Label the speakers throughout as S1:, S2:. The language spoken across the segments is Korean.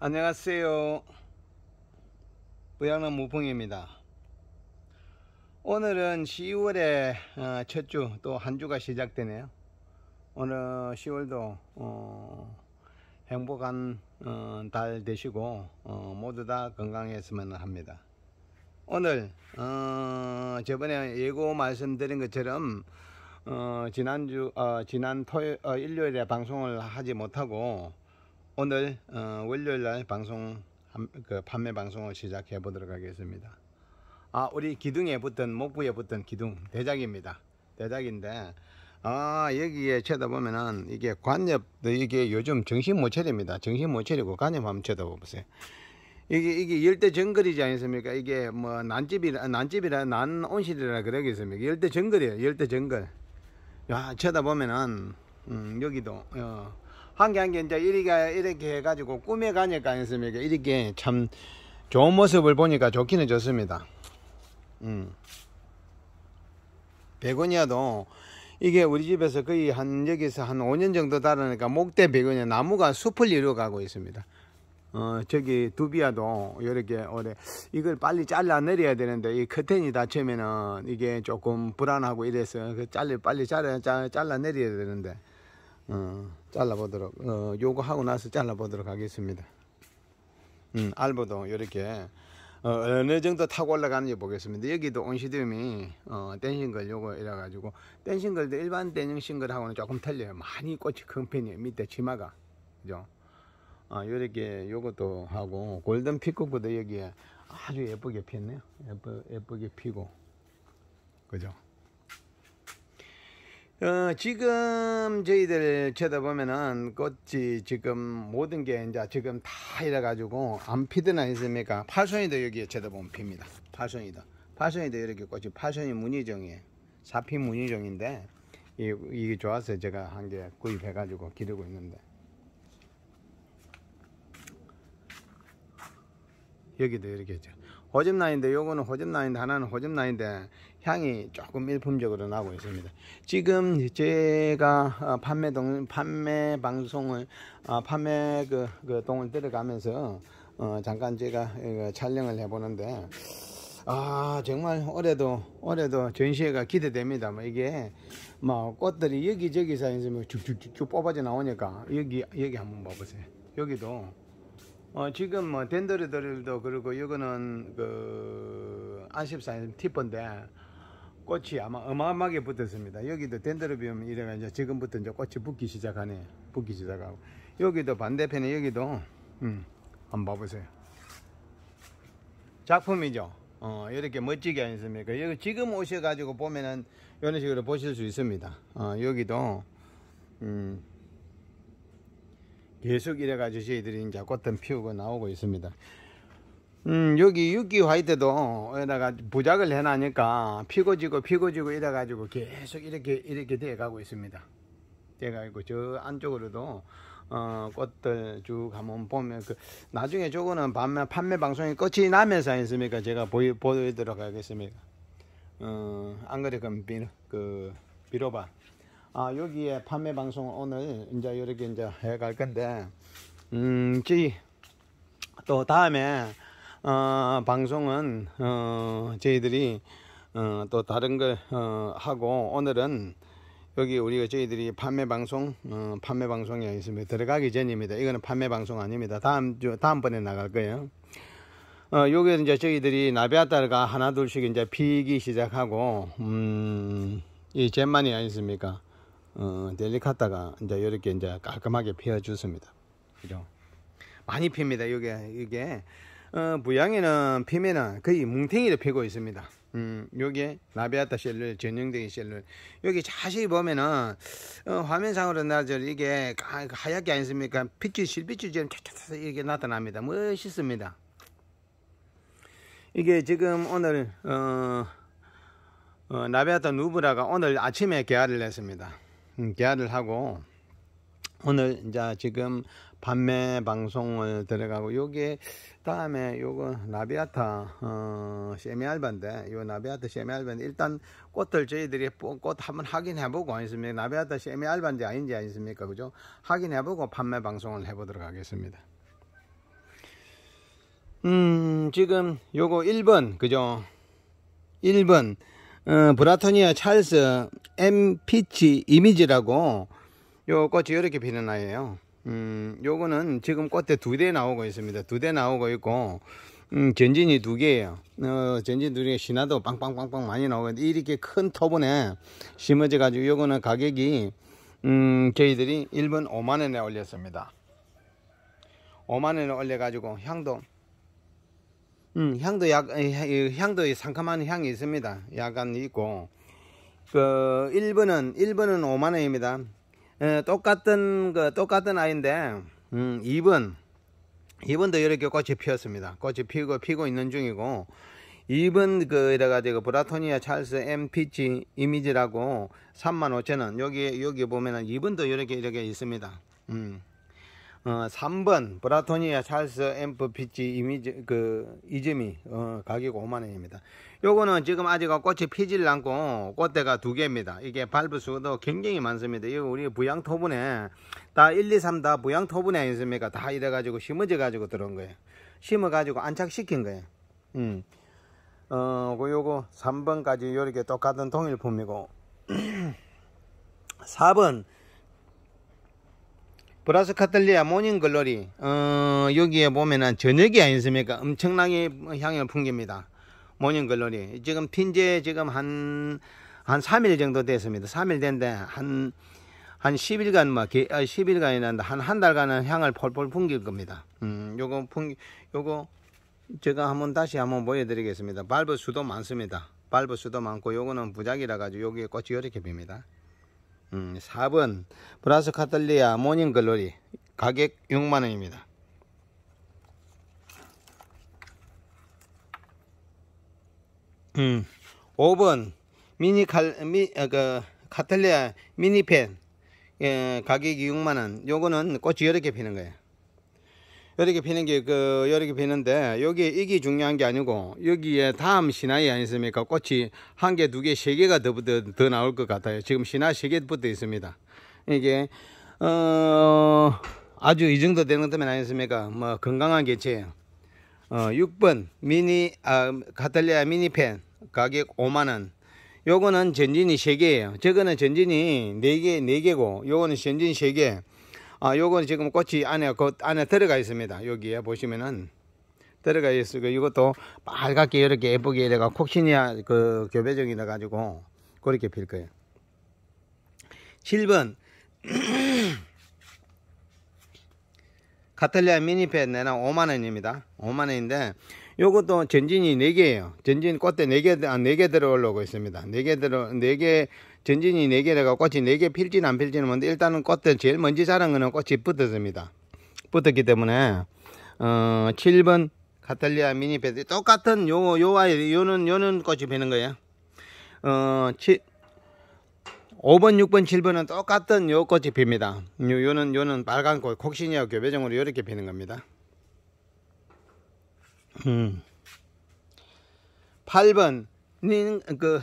S1: 안녕하세요 부양남 무풍입니다 오늘은 10월의 어, 첫주 또 한 주가 시작되네요 오늘 10월도 어, 행복한 어, 달 되시고 어, 모두 다 건강했으면 합니다 오늘 어, 저번에 예고 말씀드린 것처럼 어, 지난주 지난 토요 일요일에 방송을 하지 못하고 오늘 어, 월요일 날 방송 그 판매 방송을 시작해 보도록 하겠습니다. 아 우리 기둥에 붙은 목구에 붙은 기둥 대작입니다. 대작인데 아 여기에 쳐다보면은 이게 관엽 이게 요즘 정신 못 차립니다. 정신 못 차리고 관엽 한번 쳐다보 보세요. 이게 이게 열대 정글이지 않습니까? 이게 뭐 난집이라 난집이라 난온실이라 그러겠습니까? 열대 정글이에요. 열대 정글. 야 쳐다보면은 음, 여기도 어, 한개한개 이제 이리가 이렇게 해가지고 꿈에 가니까 했습니까 이렇게 참 좋은 모습을 보니까 좋기는 좋습니다 음. 베고니아도 이게 우리 집에서 거의 한 여기서 한 5년 정도 다르니까 목대 베고니아 나무가 숲을 이루어가고 있습니다 어, 저기 두비야도 이렇게 오래 이걸 빨리 잘라내려야 되는데 이 커튼이 닫히면은 이게 조금 불안하고 이래서 그 잘리 빨리 잘라 잘라내려야 되는데 어, 잘라보도록 어, 요거 하고 나서 잘라보도록 하겠습니다 음, 알보도 이렇게 어, 어느 정도 타고 올라가는지 보겠습니다 여기도 온시디움이 어, 댄싱글 요거 이래 가지고 댄싱글도 일반 댄싱글하고는 조금 틀려요 많이 꽃이 큰 편이에요 밑에 치마가 그죠 아, 요렇게 요것도 하고 골든 피크보다 여기에 아주 예쁘게 피었네요 예쁘, 예쁘게 피고 그죠 어, 지금 저희들 쳐다보면은 꽃이 지금 모든 게 이제 지금 다 이래가지고 안 피드나 있습니까 파손이도 여기에 쳐다보면 핍니다. 파손이도. 파손이도 이렇게 꽃이 파손이 무늬종이에요. 사피 무늬종인데 이, 게 좋아서 제가 한 개 구입해가지고 기르고 있는데 여기도 이렇게 있죠. 호접라인데 요거는 호접라인데 하나는 호접라인데 향이 조금 일품적으로 나고 있습니다. 지금 제가 어, 판매 동 판매 방송을 어, 판매 그, 그 동을 들어가면서 어, 잠깐 제가 어, 촬영을 해보는데 아 정말 올해도 올해도 전시회가 기대됩니다. 뭐 이게 뭐 꽃들이 여기저기 사이에서 뭐 쭉쭉쭉 뽑아져 나오니까 여기 여기 한번 봐보세요. 여기도 어, 지금 뭐 덴드르들도 그리고 이거는 그안십사티인데 꽃이 아마 어마어마하게 붙었습니다. 여기도 덴드로비움 이러면 이제 지금부터 이제 꽃이 붙기 시작하네. 붙기 시작하고. 여기도 반대편에 여기도, 음, 한번 봐보세요. 작품이죠. 어, 이렇게 멋지게 아니습니까? 여기 지금 오셔가지고 보면은 이런 식으로 보실 수 있습니다. 어, 여기도, 음, 계속 이래가지고 저희들이 이제 꽃은 피우고 나오고 있습니다. 음, 여기 육기 화이트도 여기다가 부작을 해놔니까 피고 지고 피고 지고 이래가지고 계속 이렇게 이렇게 돼가고 있습니다. 돼가지고 저 안쪽으로도 어, 꽃들 쭉 한번 보면 그 나중에 저거는 판매, 판매 방송이 끝이 나면서 했습니까? 제가 보이, 보리도록 하겠습니다. 어, 안 그래 그럼 비, 그 빌어봐. 아 여기에 판매 방송 오늘 이제 이렇게 이제 해갈 건데 음, 지또 다음에 어, 방송은 어, 저희들이 어, 또 다른 걸 어, 하고 오늘은 여기 우리가 저희들이 판매 방송 어, 판매 방송이 있습니다. 들어가기 전입니다. 이거는 판매 방송 아닙니다. 다음 주 다음 번에 나갈 거예요. 어, 요게 이제 저희들이 나비아따가 르 하나 둘씩 이제 피기 시작하고 음, 이 잼만이 아니십니까? 어, 델리카타가 이제 이렇게 이제 깔끔하게 피어 주습니다 그죠? 많이 핍니다. 요게 이게 어, 부양에는 피면은 거의 뭉탱이를 피고 있습니다. 음, 요게 라비아타 셀룰, 전형적인 셀룰. 여기 자세히 보면은, 어, 화면상으로 나저 이게 하얗게 아니습니까? 빛이 실빛처럼촤촤 이렇게 나타납니다. 멋있습니다. 이게 지금 오늘, 어, 어, 라비아타 누브라가 오늘 아침에 개화를 했습니다. 음, 개화를 하고, 오늘 이제 지금 판매 방송을 들어가고 여기에 다음에 요거 나비아타 어, 세미알반데 요 나비아타 세미알반데 일단 꽃들 저희들이 꽃 한번 확인해보고 아니습니까 나비아타 세미알반지 아닌지 아니습니까 그죠 확인해보고 판매 방송을 해보도록 하겠습니다 음 지금 요거 1번 그죠 1번 어, 브라토니아 찰스 m 피치 이미지라고 요 꽃이 이렇게 피는 아이예요 음 요거는 지금 꽃에두 대 나오고 있습니다 두 대 나오고 있고 음 전진이 두 개예요 어 전진 두개 신화도 빵빵빵빵 많이 나오고 는데 이렇게 큰 토분에 심어져 가지고 요거는 가격이 음 저희들이 1분 5만원에 올렸습니다 5만원에 올려 가지고 향도 음, 향도 약, 향도 상큼한 향이 있습니다. 약간 있고. 그, 1분은1분은 5만원입니다. 예, 똑같은 그 똑같은 아이인데 음, 2번 2번도 이렇게 꽃이 피었습니다. 꽃이 피고 피고 있는 중이고 입은 그 이래가지고 브라토니아 찰스 MPG 이미지라고 35,000원 여기 여기 보면은 2번도 이렇게 이렇게 있습니다. 음. 어, 3번 브라토니아 찰스 앰프 피치 이미지 그 이재미 어, 가격 5만 원입니다. 요거는 지금 아직 꽃이 피질 않고 꽃대가 두 개입니다. 이게 밟을 수도 굉장히 많습니다. 이거 우리 부양 토분에 다 1, 2, 3 다 부양 토분에 있습니까? 다 이래 가지고 심어져 가지고 들어온 거예요. 심어 가지고 안착시킨 거예요. 음. 어, 그 요거 3번까지 요렇게 똑같은 동일품이고 4번 브라스 카텔리아 모닝 글로리 어, 여기에 보면은 저녁이 아니습니까 엄청나게 향을 풍깁니다 모닝 글로리 지금 핀제 지금 한한 한 3일 정도 됐습니다 3일 된데 한 한 10일간 막 10일간이란다 아, 한한 달간은 향을 폴폴 풍길 겁니다 음 요거 풍 요거 제가 한번 다시 한번 보여드리겠습니다 밟을 수도 많습니다 밟을 수도 많고 요거는 부작이라 가지고 여기에 꽃이 이렇게 빕니다 음, 4번 브라스 카탈리아 모닝 글로리 가격 6만원입니다. 음, 5번 미니 칼, 미, 아, 그, 카탈리아 미니펜 예, 가격이 6만원 요거는 꽃이 이렇게 피는 거예요. 이렇게 피는 게, 그, 이렇게 피는데, 여기 이게 중요한 게 아니고, 여기에 다음 신화에 아니습니까? 꽃이 한 개, 두 개, 세 개가 더, 더, 더 나올 것 같아요. 지금 신화 세 개 붙어 있습니다. 이게, 어, 아주 이 정도 되는 것 때문에 아니습니까? 뭐, 건강한 개체예요. 어, 6번, 미니, 아, 카탈리아 미니펜, 가격 5만원. 요거는 전진이 3개예요. 저거는 전진이 4개, 4개고, 요거는 전진이 3개. 아, 요건 지금 꽃이 안에 그 안에 들어가 있습니다. 여기에 보시면은 들어가 있어요 이것도 빨갛게 이렇게 예쁘게 이래가 콕시니아 그교배정이돼 가지고 그렇게 필 거예요. 7번 카탈리아 미니펜 내나 5만원입니다. 5만원인데 요것도 전진이 4개예요. 전진 꽃대 4개, 4개 아, 들어오려고 있습니다. 4개 들어, 4개 전진이 4개 내가 꽃이 4개 필지는 안 필지는 뭔데 일단은 꽃들 제일 먼지 자란 거는 꽃이 붙었습니다. 붙었기 때문에 어 7번 카탈리아 미니 패드 똑같은 요 요와 요는 요는 꽃이 피는 거예요. 어 7, 5번, 6번, 7번은 똑같은 요 꽃이 핍니다. 요, 요는 요는 빨간 꽃, 콕시니아 교배정으로 이렇게 피는 겁니다. 음. 8번 는그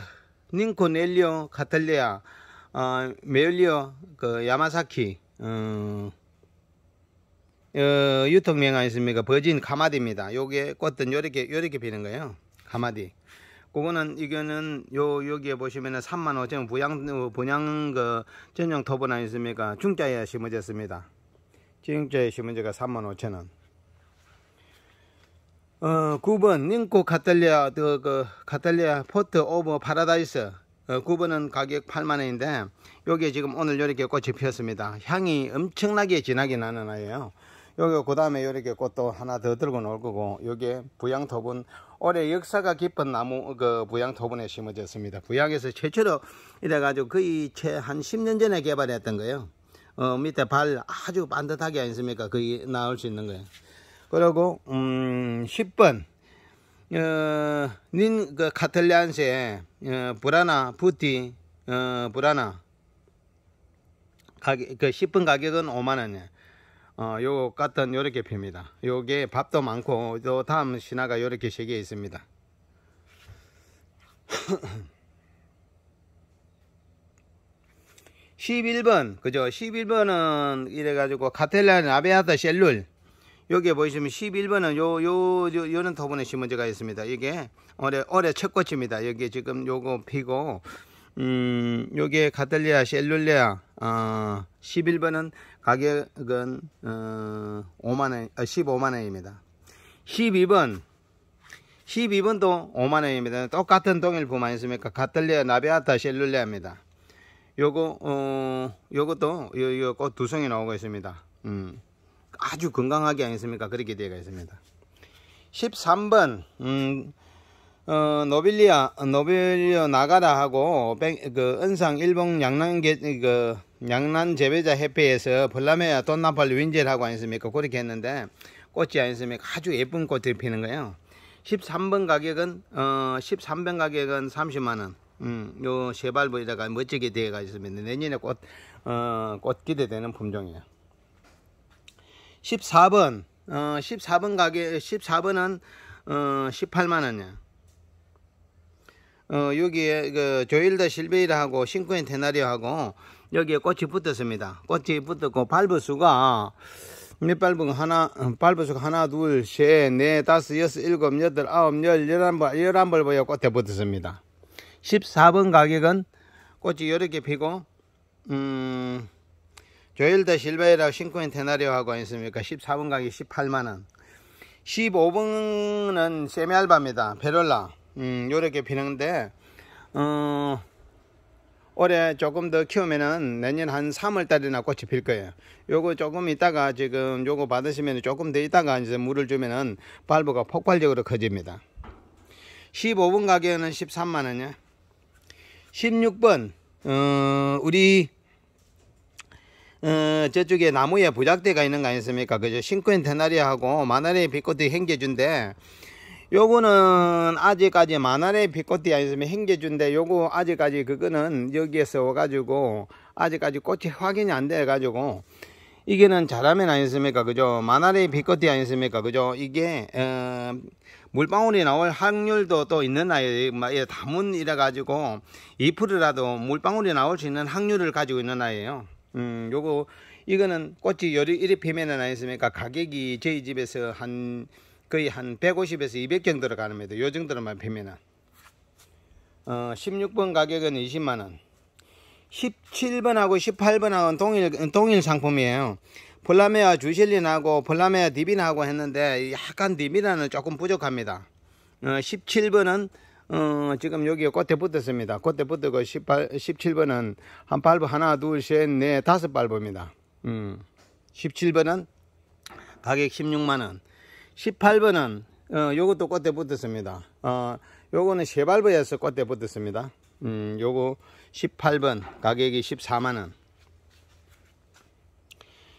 S1: 닌 코넬리오 카텔레아 어, 메울리오 그 야마사키 어, 어, 유통명 아니습니까? 버진 가마디입니다. 요게 꽃은 요렇게 요렇게 피는 거예요. 가마디. 그거는 이거는 요 여기에 보시면은 3만 5천 분양 분양 그 전용 토분 아니습니까? 중자에 심어졌습니다. 중자에 심은 지가 3만 5천 원. 어, 9번 닝코 카탈리아 그, 그 카탈리아 포트 오브 파라다이스 어, 9번은 가격 8만원인데 여기에 지금 오늘 이렇게 꽃이 피었습니다 향이 엄청나게 진하게 나는 아이예요 여기 그 다음에 이렇게 꽃도 하나 더 들고 놀 거고 여기에 부양토분 올해 역사가 깊은 나무 그 부양토분에 심어졌습니다 부양에서 최초로 이래 가지고 거의 채한 10년 전에 개발했던 거예요 어 밑에 발 아주 반듯하게 안습니까 그게 나올 수 있는 거예요 그리고 음 10번 어, 닌그 카텔리안세 어, 브라나 부티 어, 브라나 가격 그1 0분 가격은 5만원이에요 어, 요 같은 요렇게 핍니다 요게 밥도 많고 또 다음 신화가 요렇게 세개 있습니다 십일 번 11번, 그죠? 십일 번은 이래가지고, 카텔리안 아베아타 셀룰. 여기에 보시면 11번은 요, 요, 요, 요런 토분에 심은제가 있습니다. 이게 올해, 올해 첫 꽃입니다. 여기 지금 요거 피고, 음, 요게 가탈리아 셀룰레아, 어, 11번은 가격은, 어, 5만원, 아, 15만원입니다. 12번, 12번도 5만원입니다. 똑같은 동일품 아니습니까? 가탈리아 나비아타, 셀룰레아입니다. 요거, 어, 요것도, 요, 요꽃두 송이 나오고 있습니다. 음. 아주 건강하게 아니습니까? 그렇게 되어 있습니다. 13번 음, 어, 노빌리아 어, 노빌리아 나가라 하고 그 은상 일봉 양난 그 양난 재배자 협회에서 벌라메아 돈나팔 윈젤하고 아니습니까? 그렇게 했는데 꽃이 아니습니까? 아주 예쁜 꽃들이 피는 거예요. 13번 가격은 어 13번 가격은 30만 원. 음, 요세발보이다가 멋지게 되어 가 있습니다. 내년에 꽃, 어, 꽃 기대되는 품종이에요. 14번 어, 14번 가게 14번은 어, 18만원이야 어, 여기에 그 조일더 실베이라하고 싱크인 테나리하고 여기에 꽃이 붙었습니다 꽃이 붙었고 발부수가 몇 발부 하나 어, 발부수가 하나 둘 셋 넷 다섯 여섯 일곱 여덟 아홉 열 열한 벌 열한 벌 보여 꽃에 붙었습니다 14번 가격은 꽃이 이렇게 피고 음 조일드실베이라고 신코인 테나리오 하고 있습니까 14분 가기 18만원 15분은 세미알바입니다 베롤라 음 요렇게 피는데 어 올해 조금 더 키우면은 내년 한 3월 달이나 꽃이 필 거예요. 요거 조금 있다가 지금 요거 받으시면 조금 더 있다가 이제 물을 주면은 발브가 폭발적으로 커집니다. 15분 가격은 13만 원이요 16번 어, 우리 어, 저쪽에 나무에 부작대가 있는 거 아니겠습니까? 그죠? 싱크인 테나리하고 마나리 비꼬티 행겨준데 요거는 아직까지 마나리 비꼬티 아니면 행겨준데 요거 아직까지 그거는 여기에서 와가지고 아직까지 꽃이 확인이 안 돼가지고 이게는 자라면 아니겠습니까? 그죠? 마나리 비꼬티 아니겠습니까? 그죠? 이게 어, 물방울이 나올 확률도 또 있는 아이 다문이라 가지고 2%라도 물방울이 나올 수 있는 확률을 가지고 있는 아이예요. 음, 요거 이거는 꽃이 요리 이리 피면은 아니습니까 가격이 저희 집에서 한 거의 한 150에서 200견 들어가는데다. 요 정도로만 피면은 어, 16번 가격은 20만 원. 17번하고 18번하고는 동일 동일 상품이에요. 플라메아 주실린하고 플라메아 디빈하고 했는데 약간 디빈하는 조금 부족합니다. 어, 17번은 어, 지금 여기 꽃에 붙었습니다. 꽃에 붙고 18, 17번은 한 발부 하나, 둘, 셋, 넷, 다섯 발부입니다. 음, 17번은 가격 16만원. 18번은 어, 요것도 꽃에 붙었습니다. 어, 요거는 세 발부에서 꽃에 붙었습니다. 음, 요거 18번 가격이 14만원.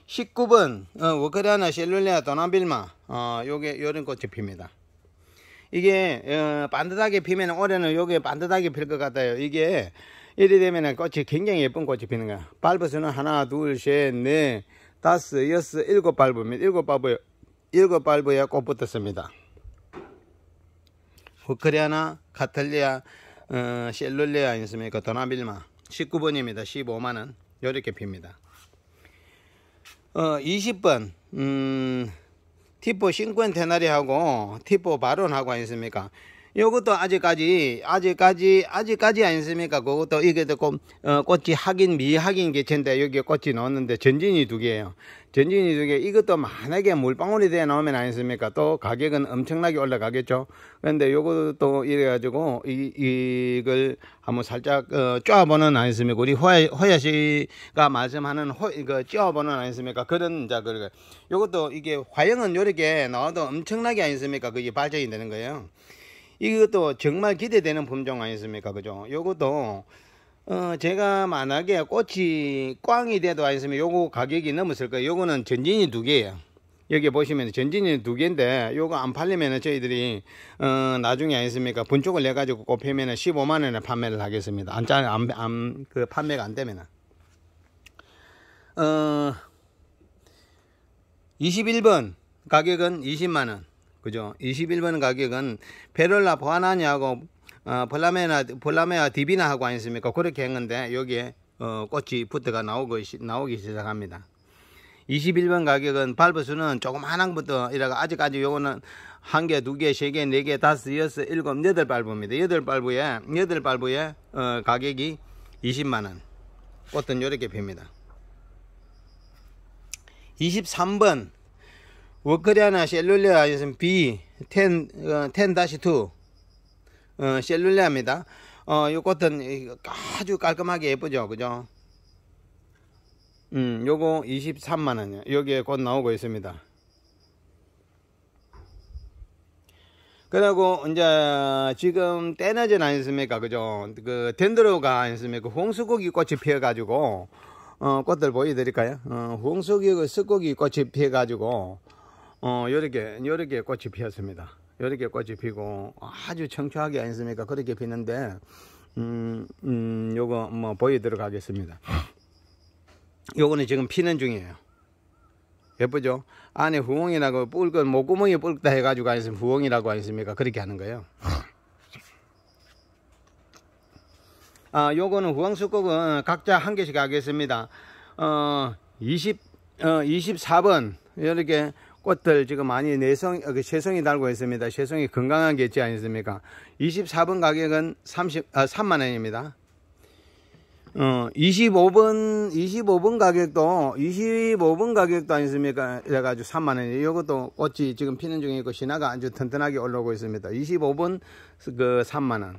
S1: 19번 어, 워크아나 셀룰레아 도나빌마 어, 요게 요런 꽃이 핍니다. 이게 어, 반듯하게 피면 올해는 요게 반듯하게 필 것 같아요. 이게 이래 되면 꽃이 굉장히 예쁜 꽃이 피는 거야. 밟아서는 하나, 둘, 셋, 넷, 다섯, 여섯, 일곱 밟으면 일곱 밟아요. 일곱 밟으야꽃 붙었습니다. 후크리아나 카틀리아셀룰리아 어, 아니습니까? 도나빌마 19번입니다. 15만원 요렇게 핍니다. 어, 20번 음... 티포 신권 테나리하고 티포 발언하고있습니까 요것도 아직까지 아직까지 아직까지 아니습니까? 그것도 이게 조 어, 꽃이 하긴 미하긴 개체인데 여기 에 꽃이 넣었는데 전진이 두 개예요. 전진이 두 개 이것도 만약에 물방울이 돼 나오면 아니습니까? 또 가격은 엄청나게 올라가겠죠. 그런데 요것도 이래가지고 이, 이걸 한번 살짝 어, 쪼아보는 아니습니까? 우리 허야, 씨가 말씀하는 허, 그 쪼아보는 아니습니까? 그런 자그 요것도 이게 화형은 요렇게 나와도 엄청나게 아니습니까? 그게 발전이 되는 거예요. 이것도 정말 기대되는 품종 아니습니까? 그죠? 요것도 어, 제가 만약에 꽃이 꽝이 돼도 아니습니까 요거 가격이 넘었을 거예요. 요거는 전진이 두 개예요. 여기 보시면 전진이 두 개인데 요거 안 팔리면은 저희들이 어, 나중에 아니습니까? 분쪽을 내 가지고 꽃히면은 15만 원에 판매를 하겠습니다. 안 짜, 안, 안, 그 판매가 안 되면은. 어, 21번 가격은 20만 원. 그죠? 21번 가격은 베를라 보아나냐고 어, 볼라메나 볼라메아 디비나 하고 아니습니까? 그렇게 했는데 여기에 어, 꽃이 붙어가 나오고 나오기 시작합니다. 21번 가격은 발부 수는 조금 하나부터 이래가 아직까지 요거는 한 개, 두 개, 세 개, 네 개, 다섯, 여섯, 일곱, 여덟 발부입니다. 여덟 발부에 여덟 발부에 어, 가격이 20만 원. 꽃은 요렇게 빕니다 23번 워크리아나 셀룰레아 이것 B10-2 1 0 어, 셀룰레아입니다. 어, 어 요것은 아주 깔끔하게 예쁘죠. 그죠? 음, 요거 23만원이요. 여기에 곧 나오고 있습니다. 그리고 이제 지금 떼내진 않습니까? 그죠? 그 덴드로가 아니습니까? 그 홍수고기 꽃이 피어가지고 어, 꽃들 보여드릴까요? 어, 홍수고기 그 꽃이 피어가지고 어, 여러 개, 여러 개 꽃이 피었습니다. 여러 개 꽃이 피고 아주 청초하게 아니습니까? 그렇게 피는데, 음, 음, 요거 뭐 보여드려 가겠습니다. 요거는 지금 피는 중이에요. 예쁘죠? 안에 후홍이라고 뿔건 목구멍이 뿔다 해가지고 아니습니 후홍이라고 아니습니까? 그렇게 하는 거예요. 아, 요거는 후황수국은 각자 한 개씩 하겠습니다. 어, 20, 어, 24번, 이렇게 꽃들 지금 많이 내성, 어, 그 세송이 달고 있습니다. 세송이 건강한 게 있지 않습니까? 24번 가격은 30, 아, 3만원입니다. 어, 25번, 25번 가격도, 25번 가격도 아니습니까? 그래가지고 3만원이. 이것도 꽃이 지금 피는 중에 있고, 신화가 아주 튼튼하게 올라오고 있습니다. 25번, 그, 3만원.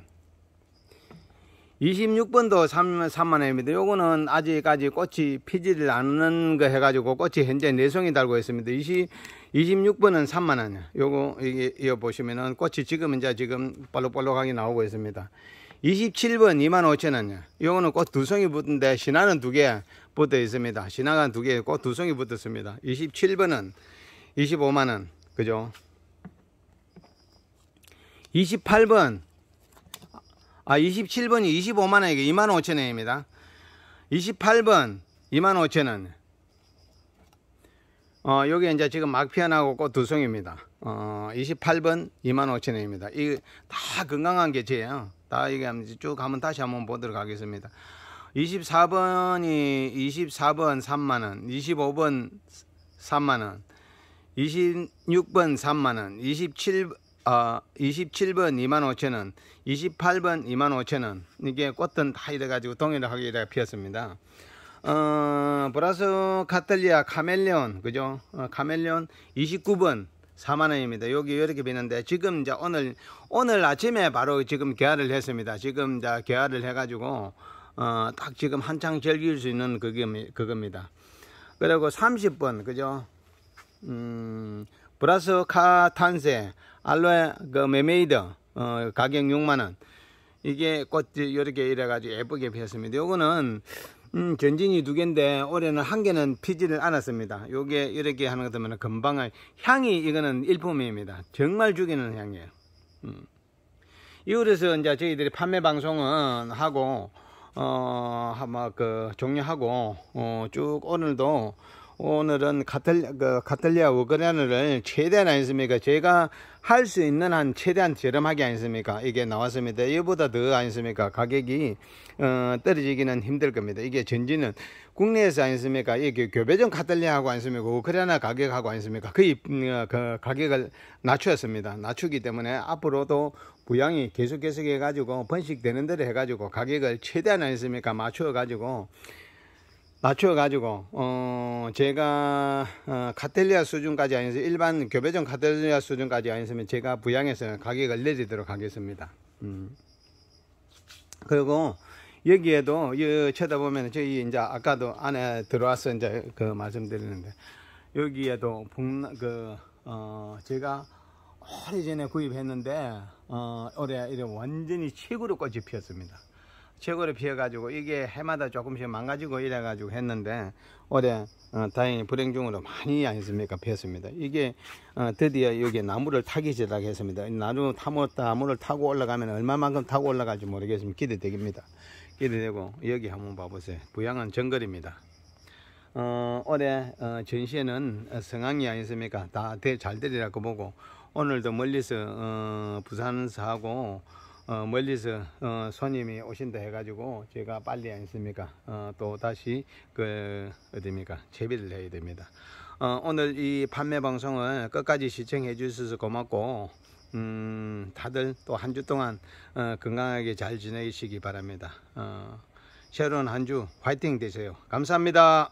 S1: 26번도 3, 만원입니다 요거는 아직까지 꽃이 피지를 않는 거 해가지고 꽃이 현재 내송이 달고 있습니다. 20, 26번은 3만원. 요거, 이게, 이거 보시면은 꽃이 지금 이제 지금 볼록볼록하게 나오고 있습니다. 27번 2만5천 원이요. 요거는 꽃두 송이 붙은데 신화는 두 개 붙어 있습니다. 신화가 두 개, 꽃두 송이 붙었습니다. 27번은 25만원. 그죠? 28번 아 27번이 25만원에 이 2만 5천원입니다 28번 2만 5천원 어, 여기 이제 지금 막 피어나고 꽃두 송입니다. 어, 28번 25,000원입니다. 이게 다 건강한 개체예요. 다 이게 쭉 한번 다시 한번 보도록 하겠습니다. 24번이 24번 3만 원, 25번 3만 원, 26번 3만 원, 27 어, 27번 25,000원, 28번 25,000원. 이게 꽃은 다 이래가지고 동일하게 이래 피었습니다. 어, 브라스 카텔리아카멜리온 그죠? 어, 카멜리온 29번 4만원입니다. 여기 이렇게 비는데 지금 이제 오늘, 오늘 아침에 바로 지금 개화를 했습니다. 지금 이제 개화를 해가지고, 어, 딱 지금 한창 즐길 수 있는 그게, 그겁니다. 그리고 30번, 그죠? 음, 브라스 카탄세, 알로에 그 메메이드 어, 가격 6만원 이게 꽃 이렇게 이래가지고 예쁘게 피었습니다 요거는 음, 전진이 두 개인데 올해는 한 개는 피지를 않았습니다 요게 이렇게 하는 것 보면 금방 향이 이거는 일품입니다 정말 죽이는 향이에요 음. 이후에서 이제 저희들이 판매 방송은 하고 어, 아마 그 종료하고 어, 쭉 오늘도 오늘은 가톨, 그, 가톨리아 워크라너를 최대한 아니습니까? 제가 할 수 있는 한 최대한 저렴하게 아니습니까? 이게 나왔습니다. 이보다 더 아니습니까? 가격이, 어, 떨어지기는 힘들 겁니다. 이게 전지는 국내에서 아니습니까? 이게 교배전 가톨리아하고 아니습니까? 우크라이나 그 가격하고 아니습니까? 거의, 어, 그 가격을 낮추었습니다. 낮추기 때문에 앞으로도 부양이 계속 계속 해가지고 번식되는 대로 해가지고 가격을 최대한 아니습니까? 맞춰가지고 맞춰가지고, 어, 제가, 어, 카텔리아 수준까지 아니어서, 일반 교배전 카텔리아 수준까지 아니었으면 제가 부양해서 가격을 내리도록 하겠습니다. 음. 그리고, 여기에도, 이 쳐다보면, 저희 이제 아까도 안에 들어와서 이제 그 말씀드리는데, 여기에도 북, 그, 어, 제가 오래전에 구입했는데, 어, 올해 이래 완전히 최고로 꽃이 피었습니다. 최고로 피해가지고 이게 해마다 조금씩 망가지고 이래가지고 했는데 올해 어, 다행히 불행 중으로 많이 아니습니까 피었습니다. 이게 어, 드디어 여기 나무를 타기 시작했습니다. 나무 타먹었다 나무를 타고 올라가면 얼마만큼 타고 올라갈지 모르겠습니다. 기대됩니다. 기대되고 여기 한번 봐보세요. 부양은 정글입니다. 어, 올해 어, 전시회는 성황이 아니습니까? 다잘 되리라고 보고 오늘도 멀리서 어, 부산사하고 어, 멀리서 어, 손님이 오신다 해가지고 제가 빨리 않습니까 어, 또 다시 그어디입니까 재비를 해야 됩니다 어, 오늘 이 판매 방송을 끝까지 시청해 주셔서 고맙고 음, 다들 또 한 주 동안 어, 건강하게 잘 지내시기 바랍니다 어, 새로운 한 주 화이팅 되세요 감사합니다